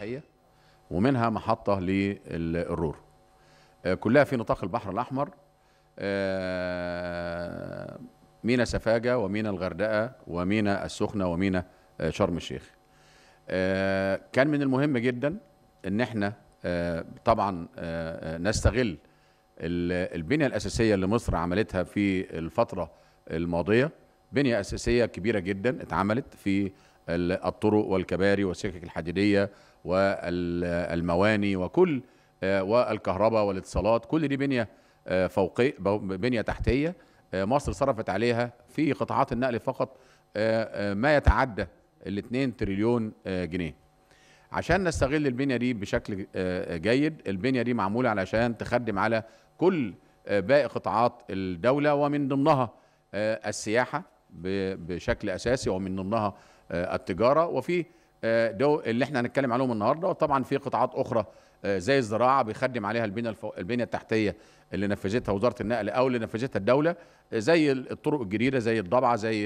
الصحيه ومنها محطة للرور آه، كلها في نطاق البحر الأحمر آه، مينا سفاجة ومينا الغردقة ومينا السخنة ومينا آه، شرم الشيخ كان من المهم جدا ان احنا طبعا نستغل البنية الأساسية اللي مصر عملتها في الفترة الماضية بنية أساسية كبيرة جدا اتعملت في الطرق والكباري والسكك الحديدية والمواني وكل آه، والكهرباء والاتصالات كل دي بنية آه، فوقية بنية تحتية آه، مصر صرفت عليها في قطاعات النقل فقط ما يتعدى ال 2 تريليون جنيه عشان نستغل البنية دي بشكل جيد البنية دي معمولة علشان تخدم على كل باقي قطاعات الدولة ومن ضمنها السياحة بشكل أساسي ومن ضمنها آه، التجاره وفي آه، دو اللي احنا هنتكلم عليهم النهارده وطبعا في قطاعات اخرى آه، زي الزراعه بيخدم عليها البنيه الفو... البنيه التحتيه اللي نفذتها وزاره النقل او اللي نفذتها الدوله زي الطرق الجديده زي الضبعه زي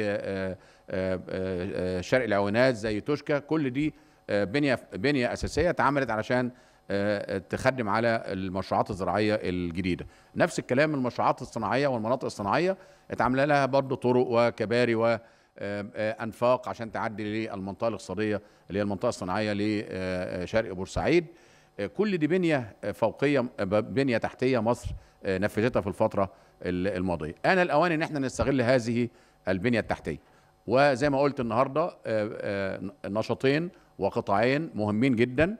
شرق العوينات زي توشكا كل دي بنيه بنيه اساسيه اتعملت علشان تخدم على المشروعات الزراعيه الجديده نفس الكلام المشروعات الصناعيه والمناطق الصناعيه اتعمل لها برضه طرق وكباري و آه، انفاق عشان تعدي للمنطقه الاقتصاديه اللي هي المنطقه الصناعيه لشرق آه، آه، بورسعيد كل دي بنيه فوقيه بنيه تحتيه مصر نفذتها في الفتره الماضيه انا الاوان ان احنا نستغل هذه البنيه التحتيه وزي ما قلت النهارده نشاطين وقطاعين مهمين جدا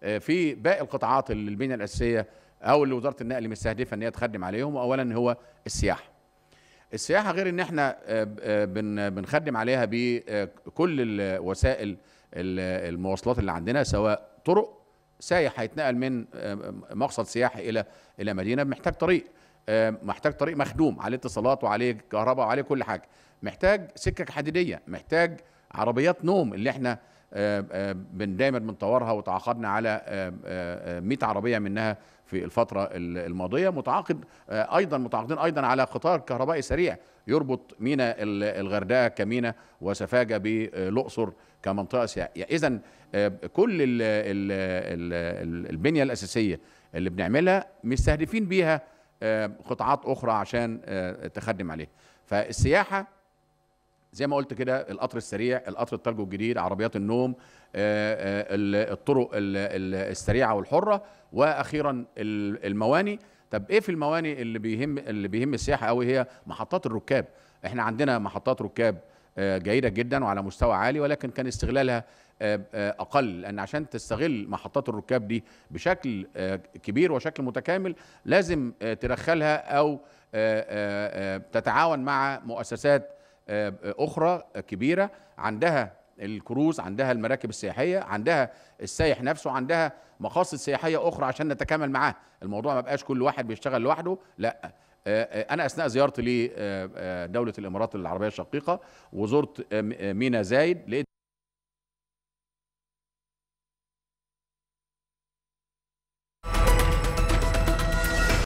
في باقي القطاعات اللي البنيه الاساسيه او اللي وزاره النقل مستهدفه ان هي تخدم عليهم اولا هو السياحه السياحه غير ان احنا آه، آه، بنخدم عليها بكل الوسائل المواصلات اللي عندنا سواء طرق سايح هيتنقل من آه، مقصد سياحي الى الى مدينه محتاج طريق محتاج طريق مخدوم عليه اتصالات وعليه كهرباء وعليه كل حاجه محتاج سكك حديديه محتاج عربيات نوم اللي احنا آه، آه، بندايما من بنطورها وتعاقدنا على 100 آه، عربيه منها في الفتره الماضيه متعاقد ايضا متعاقدين ايضا على قطار كهربائي سريع يربط مينا الغردقه كمينا وسفاجه بالاقصر كمنطقه سياحيه اذا كل الـ الـ الـ البنيه الاساسيه اللي بنعملها مستهدفين بيها قطاعات اخرى عشان تخدم عليها فالسياحه زي ما قلت كده القطر السريع القطر التلج الجديد عربيات النوم آه، آه، الطرق السريعه والحره واخيرا المواني طب ايه في المواني اللي بيهم اللي بيهم السياحه قوي هي محطات الركاب احنا عندنا محطات ركاب آه، جيده جدا وعلى مستوى عالي ولكن كان استغلالها اقل لان عشان تستغل محطات الركاب دي بشكل كبير وشكل متكامل لازم تدخلها او تتعاون مع مؤسسات آه، اخرى كبيره عندها الكروز عندها المراكب السياحيه عندها السايح نفسه عندها مقاصد سياحيه اخرى عشان نتكامل معاه الموضوع ما بقاش كل واحد بيشتغل لوحده لا آه، آه، انا اثناء زيارتي لدوله الامارات العربيه الشقيقه وزرت مينا زايد لقيت